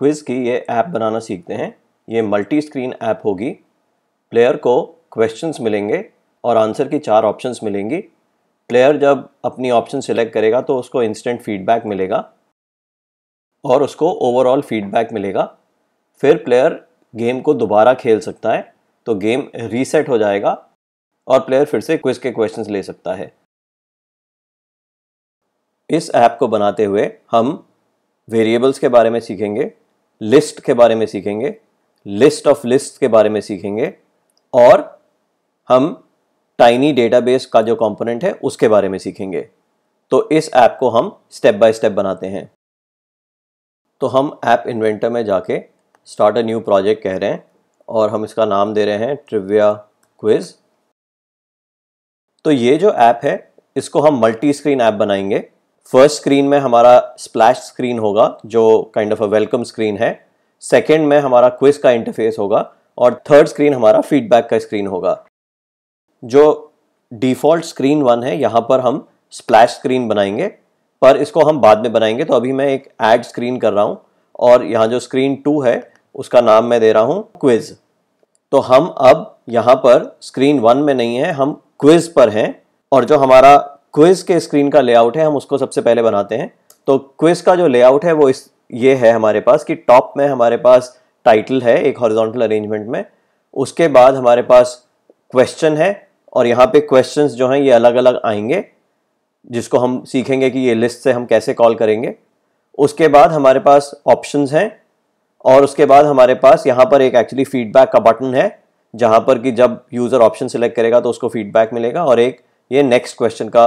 quiz की ये app बनाना सीखते हैं ये मल्टी स्क्रीन ऐप होगी प्लेयर को क्वेश्चंस मिलेंगे और आंसर की चार ऑप्शंस मिलेंगी प्लेयर जब अपनी ऑप्शन सिलेक्ट करेगा तो उसको इंस्टेंट फीडबैक मिलेगा और उसको ओवरऑल फीडबैक मिलेगा फिर प्लेयर गेम को दोबारा खेल सकता है तो गेम रीसेट हो जाएगा और प्लेयर फिर से क्विज के क्वेश्चंस ले सकता है इस ऐप को बनाते हुए हम वेरिएबल्स के बारे में सीखेंगे लिस्ट के बारे में सीखेंगे लिस्ट ऑफ लिस्ट के बारे में सीखेंगे और हम टाइनी डेटाबेस का जो कंपोनेंट है उसके बारे में सीखेंगे तो इस ऐप को हम स्टेप बाय स्टेप बनाते हैं तो हम ऐप इन्वेंटर में जाके स्टार्ट अ न्यू प्रोजेक्ट कह रहे हैं और हम इसका नाम दे रहे हैं ट्रिविया क्विज़ तो ये जो ऐप है इसको हम मल्टी स्क्रीन ऐप बनाएंगे फर्स्ट स्क्रीन में हमारा स्प्लैश स्क्रीन होगा जो kind of a welcome screen है सेकेंड में हमारा क्विज का इंटरफेस होगा और थर्ड स्क्रीन हमारा फीडबैक का स्क्रीन होगा जो डिफ़ॉल्ट स्क्रीन वन है यहाँ पर हम स्प्लैश स्क्रीन बनाएंगे पर इसको हम बाद में बनाएंगे तो अभी मैं एक ऐड स्क्रीन कर रहा हूँ और यहाँ जो स्क्रीन टू है उसका नाम मैं दे रहा हूँ क्विज़ तो हम अब यहाँ पर स्क्रीन वन में नहीं है हम क्विज़ पर हैं और जो हमारा क्विज़ के स्क्रीन का लेआउट है हम उसको सबसे पहले बनाते हैं तो क्विज़ का जो लेआउट है वो इस ये है हमारे पास कि टॉप में हमारे पास टाइटल है एक हॉरिजॉन्टल अरेंजमेंट में उसके बाद हमारे पास क्वेश्चन है और यहाँ पे क्वेश्चंस जो हैं ये अलग अलग आएंगे जिसको हम सीखेंगे कि ये लिस्ट से हम कैसे कॉल करेंगे उसके बाद हमारे पास ऑप्शंस हैं और उसके बाद हमारे पास यहाँ पर एक एक्चुअली फीडबैक का बटन है जहाँ पर कि जब यूज़र ऑप्शन सिलेक्ट करेगा तो उसको फीडबैक मिलेगा और एक ये नेक्स्ट क्वेश्चन का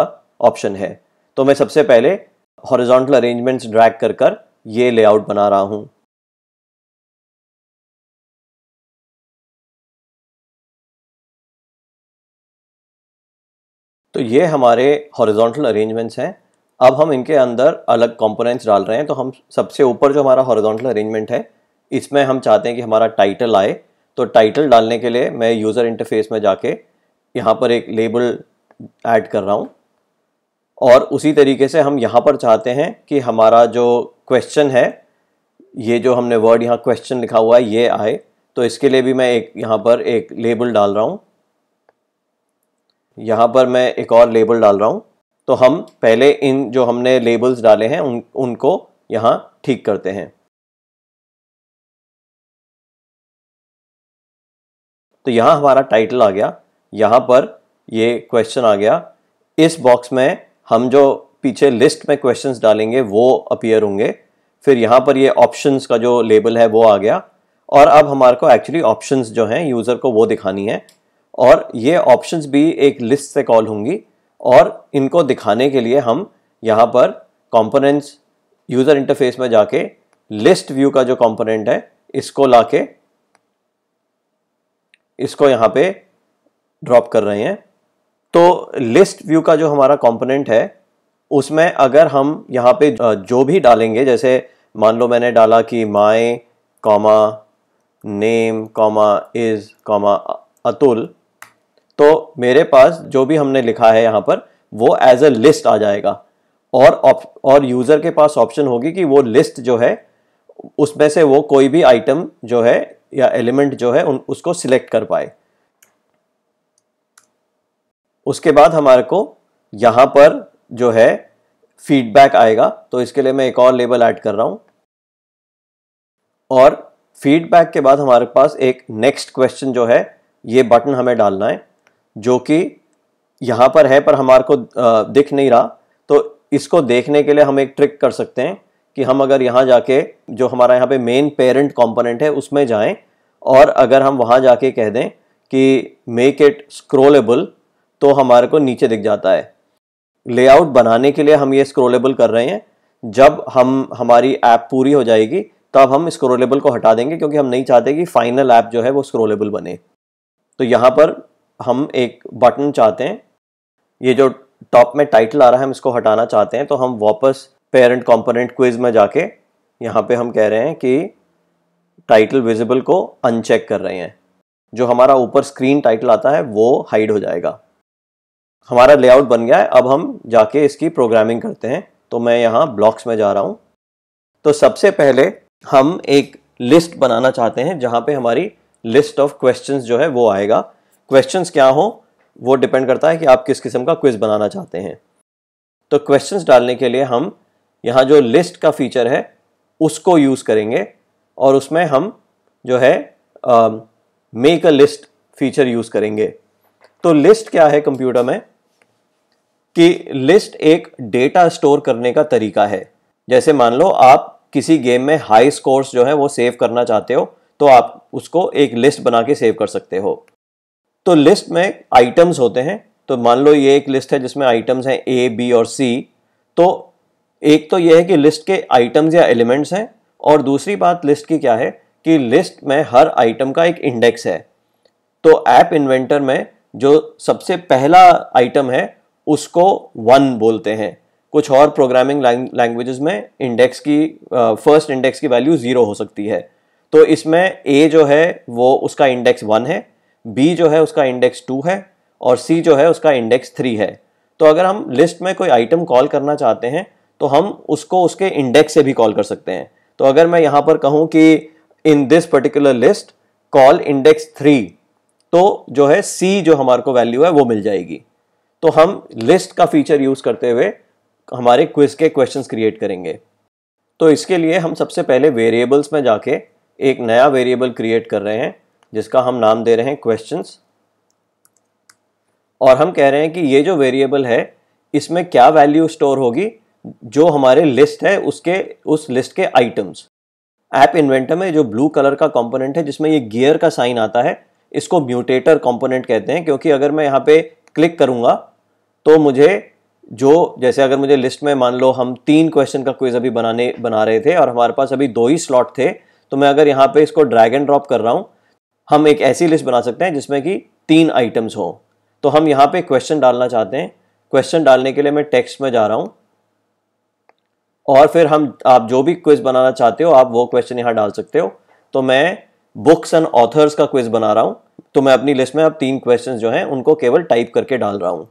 ऑप्शन है तो मैं सबसे पहले हॉरिजॉन्टल अरेंजमेंट्स ड्रैग कर कर ये लेआउट बना रहा हूँ तो ये हमारे हॉरिजॉन्टल अरेंजमेंट्स हैं अब हम इनके अंदर अलग कंपोनेंट्स डाल रहे हैं तो हम सबसे ऊपर जो हमारा हॉरिजॉन्टल अरेंजमेंट है इसमें हम चाहते हैं कि हमारा टाइटल आए तो टाइटल डालने के लिए मैं यूज़र इंटरफेस में जाके यहाँ पर एक लेबल ऐड कर रहा हूँ और उसी तरीके से हम यहाँ पर चाहते हैं कि हमारा जो क्वेश्चन है ये जो हमने वर्ड यहाँ क्वेश्चन लिखा हुआ है ये आए तो इसके लिए भी मैं एक यहाँ पर एक लेबल डाल रहा हूँ यहाँ पर मैं एक और लेबल डाल रहा हूँ तो हम पहले इन जो हमने लेबल्स डाले हैं उन उनको यहाँ ठीक करते हैं तो यहाँ हमारा टाइटल आ गया यहाँ पर ये क्वेश्चन आ गया इस बॉक्स में हम जो पीछे लिस्ट में क्वेश्चंस डालेंगे वो अपीयर होंगे फिर यहाँ पर ये ऑप्शंस का जो लेबल है वो आ गया और अब हमारे को एक्चुअली ऑप्शंस जो हैं यूज़र को वो दिखानी है और ये ऑप्शंस भी एक लिस्ट से कॉल होंगी और इनको दिखाने के लिए हम यहाँ पर कॉम्पोनेंट्स यूज़र इंटरफेस में जाके लिस्ट व्यू का जो कंपोनेंट है इसको लाके इसको यहाँ पे ड्रॉप कर रहे हैं तो लिस्ट व्यू का जो हमारा कॉम्पोनेंट है उसमें अगर हम यहाँ पे जो भी डालेंगे जैसे मान लो मैंने डाला कि my comma name comma is comma Atul तो मेरे पास जो भी हमने लिखा है यहाँ पर वो एज अ लिस्ट आ जाएगा और और यूज़र के पास ऑप्शन होगी कि वो लिस्ट जो है उसमें से वो कोई भी आइटम जो है या एलिमेंट जो है उन उसको सिलेक्ट कर पाए उसके बाद हमारे को यहाँ पर जो है फीडबैक आएगा तो इसके लिए मैं एक और लेबल ऐड कर रहा हूँ और फीडबैक के बाद हमारे पास एक नेक्स्ट क्वेश्चन जो है ये बटन हमें डालना है जो कि यहाँ पर है पर हमारे को दिख नहीं रहा तो इसको देखने के लिए हम एक ट्रिक कर सकते हैं कि हम अगर यहाँ जाके जो हमारा यहाँ पे मेन पेरेंट कंपोनेंट है उसमें जाएं और अगर हम वहाँ जाके कह दें कि मेक इट स्क्रोलेबल तो हमारे को नीचे दिख जाता है लेआउट बनाने के लिए हम ये स्क्रोलेबल कर रहे हैं जब हम हमारी ऐप पूरी हो जाएगी तब हम स्क्रोलेबल को हटा देंगे क्योंकि हम नहीं चाहते कि फाइनल ऐप जो है वो स्क्रोलेबल बने तो यहाँ पर हम एक बटन चाहते हैं ये जो टॉप में टाइटल आ रहा है हम इसको हटाना चाहते हैं तो हम वापस पेरेंट कंपोनेंट क्विज में जाके यहाँ पे हम कह रहे हैं कि टाइटल विजिबल को अनचेक कर रहे हैं जो हमारा ऊपर स्क्रीन टाइटल आता है वो हाइड हो जाएगा हमारा लेआउट बन गया है अब हम जाके इसकी प्रोग्रामिंग करते हैं तो मैं यहाँ ब्लॉक्स में जा रहा हूँ तो सबसे पहले हम एक लिस्ट बनाना चाहते हैं जहाँ पे हमारी लिस्ट ऑफ क्वेश्चंस जो है वो आएगा क्वेश्चंस क्या हो वो डिपेंड करता है कि आप किस किस्म का क्विज बनाना चाहते हैं तो क्वेश्चंस डालने के लिए हम यहाँ जो लिस्ट का फीचर है उसको यूज़ करेंगे और उसमें हम जो है make a list feature use करेंगे तो लिस्ट क्या है कंप्यूटर में कि लिस्ट एक डेटा स्टोर करने का तरीका है जैसे मान लो आप किसी गेम में हाई स्कोर्स जो है वो सेव करना चाहते हो तो आप उसको एक लिस्ट बना के सेव कर सकते हो तो लिस्ट में आइटम्स होते हैं तो मान लो ये एक लिस्ट है जिसमें आइटम्स हैं ए बी और सी तो एक तो यह है कि लिस्ट के आइटम्स या एलिमेंट्स हैं और दूसरी बात लिस्ट की क्या है कि लिस्ट में हर आइटम का एक इंडेक्स है तो ऐप इन्वेंटर में जो सबसे पहला आइटम है उसको वन बोलते हैं कुछ और प्रोग्रामिंग लैंग्वेजेस में इंडेक्स की फर्स्ट इंडेक्स की वैल्यू ज़ीरो हो सकती है तो इसमें ए जो है वो उसका इंडेक्स वन है बी जो है उसका इंडेक्स टू है और सी जो है उसका इंडेक्स थ्री है तो अगर हम लिस्ट में कोई आइटम कॉल करना चाहते हैं तो हम उसको उसके इंडेक्स से भी कॉल कर सकते हैं तो अगर मैं यहाँ पर कहूँ कि in this particular list call index three तो जो है सी जो हमारे को वैल्यू है वो मिल जाएगी तो हम लिस्ट का फीचर यूज़ करते हुए हमारे क्विज के क्वेश्चंस क्रिएट करेंगे तो इसके लिए हम सबसे पहले वेरिएबल्स में जाके एक नया वेरिएबल क्रिएट कर रहे हैं जिसका हम नाम दे रहे हैं क्वेश्चंस और हम कह रहे हैं कि ये जो वेरिएबल है इसमें क्या वैल्यू स्टोर होगी जो हमारे लिस्ट है उसके उस लिस्ट के आइटम्स ऐप इन्वेंटर में जो ब्लू कलर का कंपोनेंट है जिसमें ये गियर का साइन आता है इसको म्यूटेटर कंपोनेंट कहते हैं क्योंकि अगर मैं यहाँ पे क्लिक करूँगा तो मुझे जो जैसे अगर मुझे लिस्ट में मान लो हम तीन क्वेश्चन का क्विज अभी बनाने बना रहे थे और हमारे पास अभी दो ही स्लॉट थे तो मैं अगर यहाँ पे इसको ड्रैग एंड ड्रॉप कर रहा हूँ हम एक ऐसी लिस्ट बना सकते हैं जिसमें कि तीन आइटम्स हों तो हम यहाँ पे क्वेश्चन डालना चाहते हैं क्वेश्चन डालने के लिए मैं टेक्स्ट में जा रहा हूँ और फिर हम आप जो भी क्विज बनाना चाहते हो आप वो क्वेश्चन यहाँ डाल सकते हो तो मैं बुक्स एंड ऑथर्स का क्विज बना रहा हूँ तो मैं अपनी लिस्ट में अब तीन क्वेश्चन जो हैं उनको केवल टाइप करके डाल रहा हूँ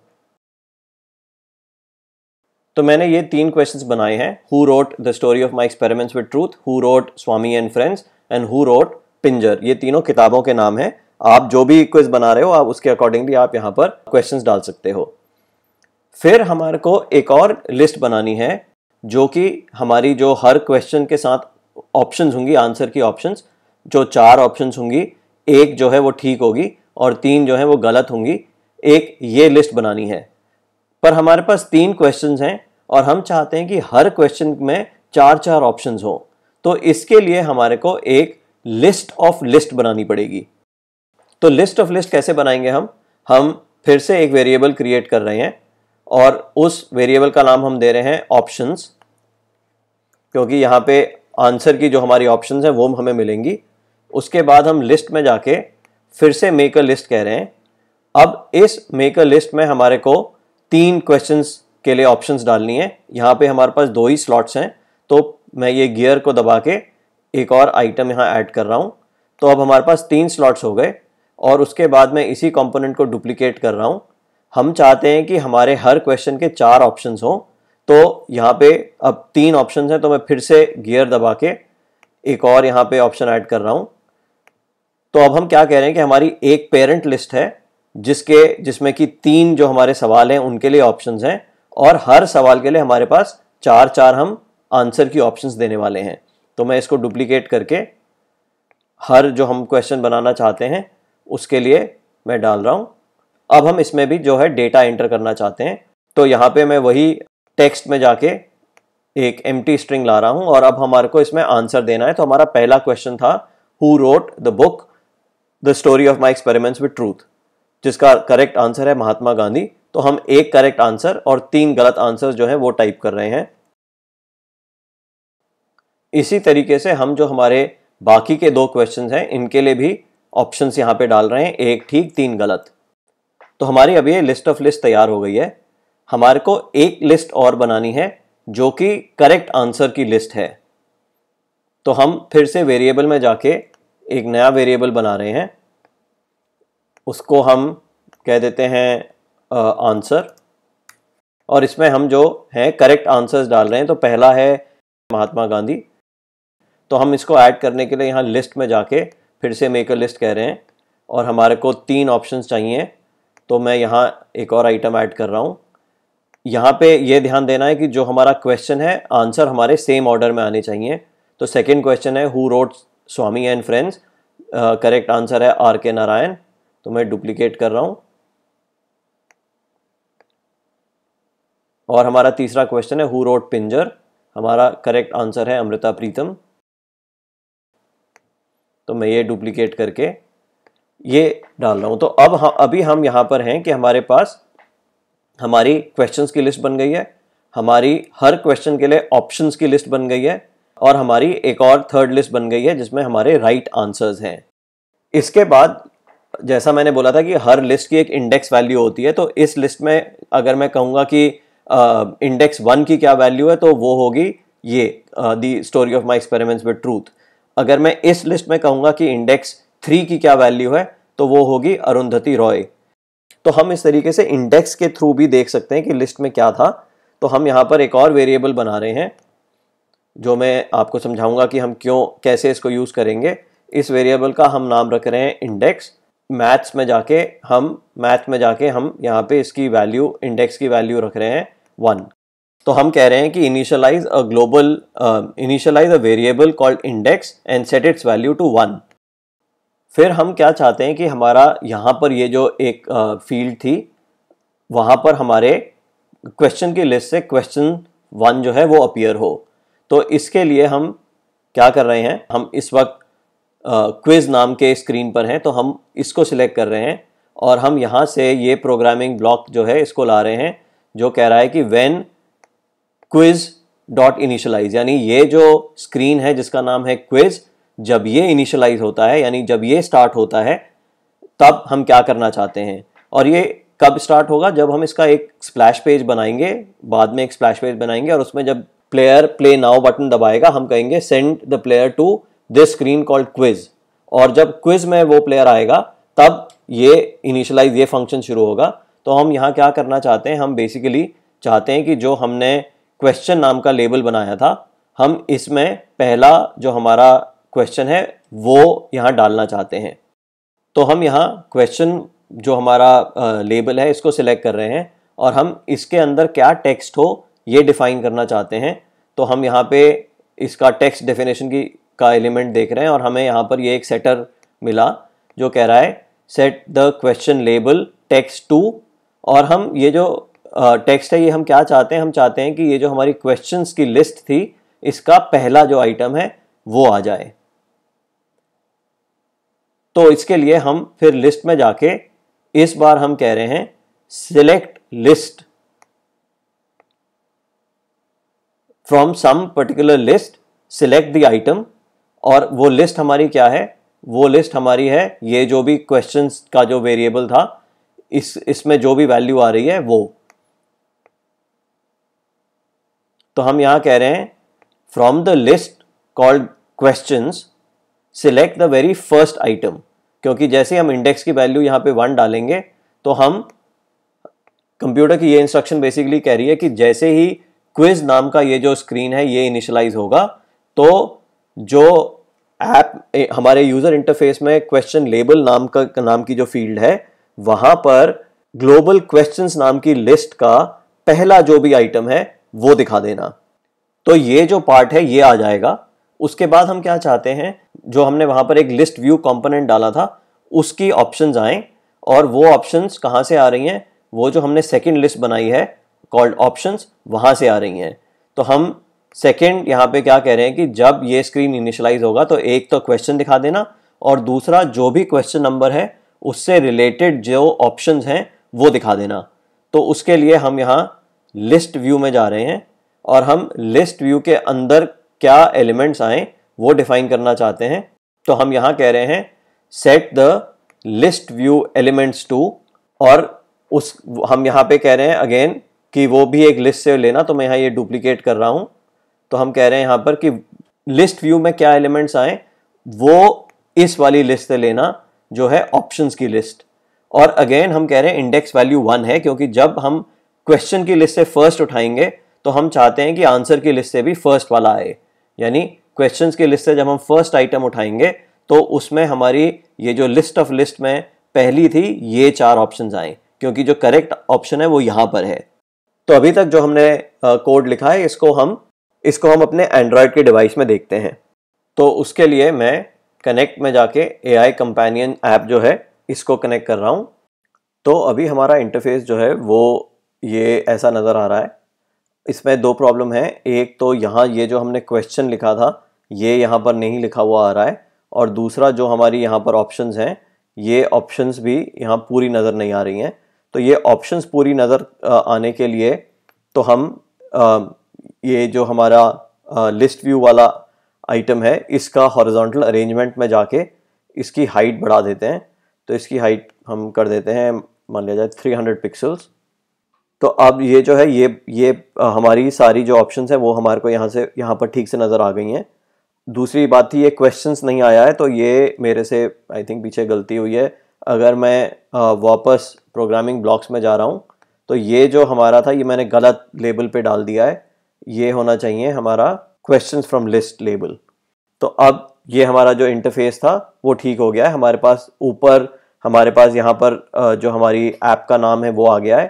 तो मैंने ये तीन क्वेश्चन बनाए हैं who wrote the story of my experiments with truth who wrote Swami and friends and who wrote Pinjar ये तीनों किताबों के नाम हैं आप जो भी क्विज बना रहे हो आप उसके अकॉर्डिंगली आप यहाँ पर क्वेश्चन डाल सकते हो फिर हमारे को एक और लिस्ट बनानी है जो कि हमारी जो हर क्वेश्चन के साथ ऑप्शंस होंगी आंसर की ऑप्शंस जो चार ऑप्शंस होंगी एक जो है वो ठीक होगी और तीन जो है वो गलत होंगी एक ये लिस्ट बनानी है पर हमारे पास तीन क्वेश्चन हैं और हम चाहते हैं कि हर क्वेश्चन में चार चार ऑप्शन हों तो इसके लिए हमारे को एक लिस्ट ऑफ लिस्ट बनानी पड़ेगी तो लिस्ट ऑफ लिस्ट कैसे बनाएंगे हम हम फिर से एक वेरिएबल क्रिएट कर रहे हैं और उस वेरिएबल का नाम हम दे रहे हैं ऑप्शंस क्योंकि यहाँ पे आंसर की जो हमारी ऑप्शंस हैं वो हमें मिलेंगी उसके बाद हम लिस्ट में जाके फिर से मेक अ लिस्ट कह रहे हैं अब इस मेक अ लिस्ट में हमारे को तीन क्वेश्चन के लिए ऑप्शन डालनी है यहाँ पे हमारे पास दो ही स्लॉट्स हैं तो मैं ये गियर को दबा के एक और आइटम यहाँ ऐड कर रहा हूँ तो अब हमारे पास तीन स्लॉट्स हो गए और उसके बाद मैं इसी कंपोनेंट को डुप्लीकेट कर रहा हूँ हम चाहते हैं कि हमारे हर क्वेश्चन के चार ऑप्शंस हों तो यहाँ पे अब तीन ऑप्शंस हैं तो मैं फिर से गियर दबा के एक और यहाँ पे ऑप्शन ऐड कर रहा हूँ तो अब हम क्या कह रहे हैं कि हमारी एक पेरेंट लिस्ट है जिसके जिसमें कि तीन जो हमारे सवाल हैं उनके लिए ऑप्शन हैं और हर सवाल के लिए हमारे पास चार चार हम आंसर की ऑप्शन देने वाले हैं तो मैं इसको डुप्लीकेट करके हर जो हम क्वेश्चन बनाना चाहते हैं उसके लिए मैं डाल रहा हूँ अब हम इसमें भी जो है डेटा एंटर करना चाहते हैं तो यहाँ पे मैं वही टेक्स्ट में जाके एक एम स्ट्रिंग ला रहा हूँ और अब हमारे को इसमें आंसर देना है तो हमारा पहला क्वेश्चन था who wrote the book the story of my experiments with truth जिसका करेक्ट आंसर है महात्मा गांधी तो हम एक करेक्ट आंसर और तीन गलत आंसर जो है वो टाइप कर रहे हैं इसी तरीके से हम जो हमारे बाकी के दो क्वेश्चन हैं इनके लिए भी ऑप्शन यहाँ पे डाल रहे हैं एक ठीक तीन गलत तो हमारी अभी लिस्ट ऑफ लिस्ट तैयार हो गई है हमारे को एक लिस्ट और बनानी है जो कि करेक्ट आंसर की लिस्ट है तो हम फिर से वेरिएबल में जाके एक नया वेरिएबल बना रहे हैं उसको हम कह देते हैं आंसर और इसमें हम जो हैं करेक्ट आंसर्स डाल रहे हैं तो पहला है महात्मा गांधी तो हम इसको ऐड करने के लिए यहाँ लिस्ट में जाके फिर से मेक अ लिस्ट कह रहे हैं और हमारे को तीन ऑप्शंस चाहिए तो मैं यहाँ एक और आइटम ऐड कर रहा हूँ यहाँ पे ये ध्यान देना है कि जो हमारा क्वेश्चन है आंसर हमारे सेम ऑर्डर में आने चाहिए तो सेकंड क्वेश्चन है who wrote Swami and friends correct answer है आर के नारायण तो मैं डुप्लीकेट कर रहा हूं और हमारा तीसरा क्वेश्चन है हु रोट पिंजर हमारा करेक्ट आंसर है अमृता प्रीतम तो मैं ये डुप्लीकेट करके ये डाल रहा हूं तो अब हम अभी हम यहां पर हैं कि हमारे पास हमारी क्वेश्चंस की लिस्ट बन गई है हमारी हर क्वेश्चन के लिए ऑप्शंस की लिस्ट बन गई है और हमारी एक और थर्ड लिस्ट बन गई है जिसमें हमारे राइट right आंसर्स हैं इसके बाद जैसा मैंने बोला था कि हर लिस्ट की एक इंडेक्स वैल्यू होती है तो इस लिस्ट में अगर मैं कहूँगा कि इंडेक्स वन की क्या वैल्यू है तो वो होगी ये the story of my experiments with truth अगर मैं इस लिस्ट में कहूँगा कि इंडेक्स थ्री की क्या वैल्यू है तो वो होगी अरुंधति रॉय तो हम इस तरीके से इंडेक्स के थ्रू भी देख सकते हैं कि लिस्ट में क्या था तो हम यहाँ पर एक और वेरिएबल बना रहे हैं जो मैं आपको समझाऊंगा कि हम क्यों कैसे इसको यूज़ करेंगे इस वेरिएबल का हम नाम रख रहे हैं इंडेक्स मैथ्स में जाके हम मैथ में जाके हम यहाँ पे इसकी वैल्यू इंडेक्स की वैल्यू रख रहे हैं वन तो हम कह रहे हैं कि initialize a global initialize a variable called index and set its value to one फिर हम क्या चाहते हैं कि हमारा यहाँ पर ये जो एक फील्ड uh, थी वहाँ पर हमारे क्वेश्चन की लिस्ट से क्वेश्चन वन जो है वो अपियर हो तो इसके लिए हम क्या कर रहे हैं हम इस वक्त क्विज नाम के स्क्रीन पर हैं तो हम इसको सिलेक्ट कर रहे हैं और हम यहाँ से ये प्रोग्रामिंग ब्लॉक जो है इसको ला रहे हैं जो कह रहा है कि वेन क्विज डॉट इनिशलाइज यानी ये जो स्क्रीन है जिसका नाम है क्विज जब ये इनिशलाइज होता है यानी जब ये स्टार्ट होता है तब हम क्या करना चाहते हैं और ये कब स्टार्ट होगा जब हम इसका एक स्प्लैश पेज बनाएंगे बाद में एक स्प्लैश पेज बनाएंगे और उसमें जब प्लेयर प्ले नाउ बटन दबाएगा हम कहेंगे send the player to this screen called quiz और जब क्विज में वो प्लेयर आएगा तब ये इनिशलाइज ये फंक्शन शुरू होगा तो हम यहाँ क्या करना चाहते हैं हम बेसिकली चाहते हैं कि जो हमने क्वेश्चन नाम का लेबल बनाया था हम इसमें पहला जो हमारा क्वेश्चन है वो यहाँ डालना चाहते हैं तो हम यहाँ क्वेश्चन जो हमारा लेबल है इसको सिलेक्ट कर रहे हैं और हम इसके अंदर क्या टेक्स्ट हो ये डिफाइन करना चाहते हैं तो हम यहाँ पे इसका टेक्स्ट डेफिनेशन की का एलिमेंट देख रहे हैं और हमें यहाँ पर ये एक सेटर मिला जो कह रहा है set the question label text to और हम ये जो टेक्स्ट uh, है ये हम क्या चाहते हैं हम चाहते हैं कि ये जो हमारी क्वेश्चंस की लिस्ट थी इसका पहला जो आइटम है वो आ जाए तो इसके लिए हम फिर लिस्ट में जाके इस बार हम कह रहे हैं select list from some particular list select the item और वो लिस्ट हमारी क्या है वो लिस्ट हमारी है ये जो भी क्वेश्चन का जो वेरिएबल था इस इसमें जो भी वैल्यू आ रही है वो तो हम यहां कह रहे हैं from the list called question select the very first item क्योंकि जैसे हम इंडेक्स की वैल्यू यहां पे वन डालेंगे तो हम कंप्यूटर की ये इंस्ट्रक्शन बेसिकली कह रही है कि जैसे ही क्विज नाम का ये जो स्क्रीन है ये इनिशलाइज होगा तो जो ऐप हमारे यूज़र इंटरफेस में क्वेश्चन लेबल नाम का नाम की जो फील्ड है वहां पर ग्लोबल क्वेश्चन नाम की लिस्ट का पहला जो भी आइटम है वो दिखा देना तो ये जो पार्ट है ये आ जाएगा उसके बाद हम क्या चाहते हैं जो हमने वहां पर एक लिस्ट व्यू कंपोनेंट डाला था उसकी ऑप्शन आए और वो ऑप्शन कहाँ से आ रही हैं वो जो हमने सेकेंड लिस्ट बनाई है कॉल्ड ऑप्शन वहाँ से आ रही हैं तो हम सेकेंड यहाँ पे क्या कह रहे हैं कि जब ये स्क्रीन इनिशलाइज होगा तो एक तो क्वेश्चन दिखा देना और दूसरा जो भी क्वेश्चन नंबर है उससे रिलेटेड जो ऑप्शन हैं वो दिखा देना तो उसके लिए हम यहाँ लिस्ट व्यू में जा रहे हैं और हम लिस्ट व्यू के अंदर क्या एलिमेंट्स आए वो डिफाइन करना चाहते हैं तो हम यहाँ कह रहे हैं set the list view elements to और उस हम यहाँ पे कह रहे हैं अगेन कि वो भी एक लिस्ट से लेना तो मैं यहाँ ये डुप्लीकेट कर रहा हूँ तो हम कह रहे हैं यहां पर कि लिस्ट व्यू में क्या एलिमेंट्स आए वो इस वाली लिस्ट से लेना जो है ऑप्शन की लिस्ट और अगेन हम कह रहे हैं इंडेक्स वैल्यू वन है क्योंकि जब हम क्वेश्चन की लिस्ट से फर्स्ट उठाएंगे तो हम चाहते हैं कि आंसर की लिस्ट से भी फर्स्ट वाला आए यानी क्वेश्चन की लिस्ट से जब हम फर्स्ट आइटम उठाएंगे तो उसमें हमारी ये जो लिस्ट ऑफ लिस्ट में पहली थी ये चार ऑप्शन आए क्योंकि जो करेक्ट ऑप्शन है वो यहां पर है तो अभी तक जो हमने कोड लिखा है इसको हम इसको हम अपने एंड्रॉयड के डिवाइस में देखते हैं तो उसके लिए मैं कनेक्ट में जाके ए आई कंपेनियन ऐप जो है इसको कनेक्ट कर रहा हूँ तो अभी हमारा इंटरफेस जो है वो ये ऐसा नज़र आ रहा है इसमें दो प्रॉब्लम है एक तो यहाँ ये जो हमने क्वेश्चन लिखा था ये यहाँ पर नहीं लिखा हुआ आ रहा है और दूसरा जो हमारी यहाँ पर ऑप्शंस हैं ये ऑप्शंस भी यहाँ पूरी नज़र नहीं आ रही हैं तो ये ऑप्शंस पूरी नज़र आने के लिए तो हम ये जो हमारा लिस्ट व्यू वाला आइटम है इसका हॉरिजॉन्टल अरेंजमेंट में जाके इसकी हाइट बढ़ा देते हैं तो इसकी हाइट हम कर देते हैं मान लिया जाए 300 पिक्सल्स तो अब ये जो है ये ये हमारी सारी जो ऑप्शंस हैं वो हमारे को यहाँ से यहाँ पर ठीक से नज़र आ गई हैं दूसरी बात थी ये क्वेश्चंस नहीं आया है तो ये मेरे से आई थिंक पीछे गलती हुई है अगर मैं वापस प्रोग्रामिंग ब्लॉक्स में जा रहा हूँ तो ये जो हमारा था ये मैंने गलत लेबल पे डाल दिया है ये होना चाहिए हमारा क्वेश्चन फ्रॉम लिस्ट लेबल तो अब ये हमारा जो इंटरफेस था वो ठीक हो गया है हमारे पास ऊपर हमारे पास यहाँ पर जो हमारी ऐप का नाम है वो आ गया है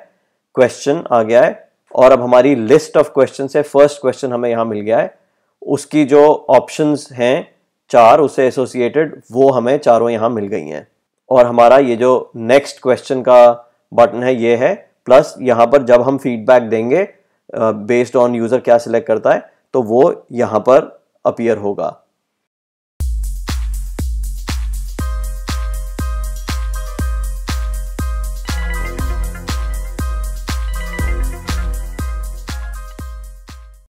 क्वेश्चन आ गया है और अब हमारी लिस्ट ऑफ क्वेश्चन है फर्स्ट क्वेश्चन हमें यहाँ मिल गया है उसकी जो ऑप्शन हैं चार उससे एसोसिएटेड वो हमें चारों यहाँ मिल गई हैं और हमारा ये जो नेक्स्ट क्वेश्चन का बटन है ये है प्लस यहाँ पर जब हम फीडबैक देंगे बेस्ड ऑन यूज़र क्या सिलेक्ट करता है तो वो यहां पर अपियर होगा